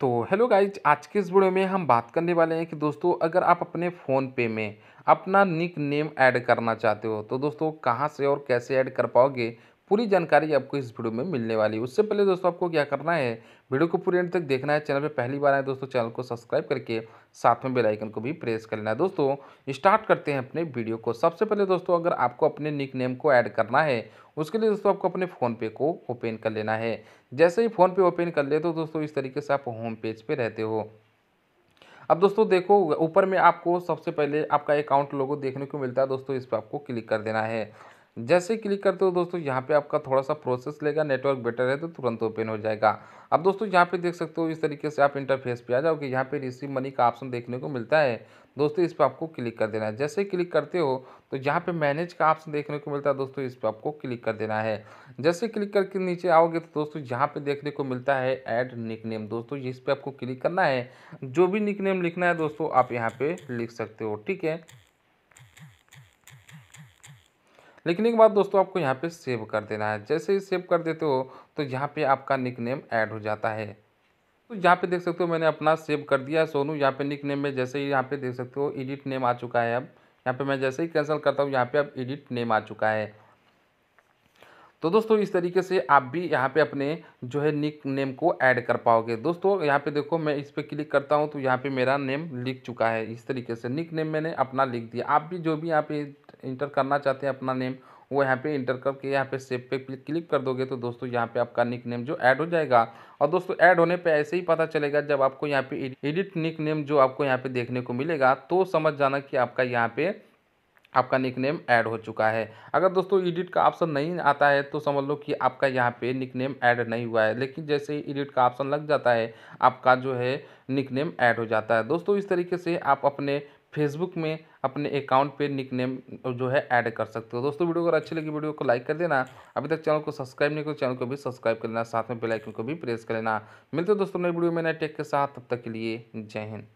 तो hello guys आज के इस वीडियो में हम बात करने वाले हैं कि दोस्तों अगर आप अपने फ़ोन पे में अपना निक नेम ऐड करना चाहते हो तो दोस्तों कहाँ से और कैसे ऐड कर पाओगे पूरी जानकारी आपको इस वीडियो में मिलने वाली है उससे पहले दोस्तों आपको क्या करना है वीडियो को पूरे एंड तक देखना है चैनल पर पहली बार आए दोस्तों चैनल को सब्सक्राइब करके साथ में बेल आइकन को भी प्रेस कर लेना है दोस्तों स्टार्ट करते हैं अपने वीडियो को सबसे पहले दोस्तों अगर आपको अपने निक नेम को ऐड करना है उसके लिए दोस्तों आपको अपने फ़ोनपे को ओपन कर लेना है जैसे ही फोनपे ओपन कर ले तो दोस्तों इस तरीके से आप होम पेज पर रहते हो अब दोस्तों देखो ऊपर में आपको सबसे पहले आपका अकाउंट लोगो देखने को मिलता है दोस्तों इस पर आपको क्लिक कर देना है जैसे क्लिक करते हो दोस्तों यहाँ पे आपका थोड़ा सा प्रोसेस लेगा नेटवर्क बेटर है तो तुरंत ओपन हो जाएगा अब दोस्तों यहाँ पे देख सकते हो इस तरीके से आप इंटरफेस पे आ जाओगे यहाँ पे रिसीव मनी का ऑप्शन देखने को मिलता है दोस्तों इस पर आपको क्लिक कर देना है जैसे क्लिक करते हो तो यहाँ पे मैनेज का ऑप्शन देखने को मिलता है दोस्तों इस पर आपको क्लिक कर देना है जैसे क्लिक करके नीचे आओगे तो दोस्तों यहाँ पे देखने को मिलता है ऐड नेम दोस्तों इस पर आपको क्लिक करना है जो भी निकनेम लिखना है दोस्तों आप यहाँ पे लिख सकते हो ठीक है लेकिन एक बात दोस्तों आपको यहाँ पे सेव कर देना है जैसे ही सेव कर देते हो तो यहाँ पे आपका निक नेम ऐड हो जाता है तो यहाँ पे देख सकते हो मैंने अपना सेव कर दिया है सोनू यहाँ पे निक नेम में जैसे ही यहाँ पे देख सकते हो एडिट नेम आ चुका है अब यहाँ पे मैं जैसे ही कैंसिल करता हूँ यहाँ पे अब एडिट नेम आ चुका है तो दोस्तों इस तरीके से आप भी यहाँ पे अपने जो है निक नेम को ऐड कर पाओगे दोस्तों यहाँ पे देखो मैं इस पर क्लिक करता हूँ तो यहाँ पे मेरा नेम लिख चुका है इस तरीके से निक नेम मैंने अपना लिख दिया आप भी जो भी यहाँ पे इंटर करना चाहते हैं अपना नेम वो यहाँ पे इंटर करके यहाँ पे सेव पे क्लिक कर दोगे तो दोस्तों यहाँ पे आपका निक नेम जो ऐड हो जाएगा और दोस्तों ऐड होने पे ऐसे ही पता चलेगा जब आपको यहाँ पे एडिट निक नेम जो आपको यहाँ पे देखने को मिलेगा तो समझ जाना कि आपका यहाँ पे आपका निक नेम ऐड हो चुका है अगर दोस्तों एडिट का ऑप्शन नहीं आता है तो समझ लो कि आपका यहाँ पे निक नेम ऐड नहीं हुआ है लेकिन जैसे ही एडिट का ऑप्शन लग जाता है आपका जो है निक नेम ऐड हो जाता है दोस्तों इस तरीके से आप अपने फेसबुक में अपने अकाउंट पे निक नेम जो है ऐड कर सकते हो दोस्तों वीडियो अगर अच्छी लगी वीडियो को लाइक कर देना अभी तक चैनल को सब्सक्राइब नहीं करो चैनल को भी सब्सक्राइब कर लेना साथ में बेल आइकन को भी प्रेस कर लेना मिलते हो दोस्तों नए वीडियो में नए टेक के साथ तब तक के लिए जय हिंद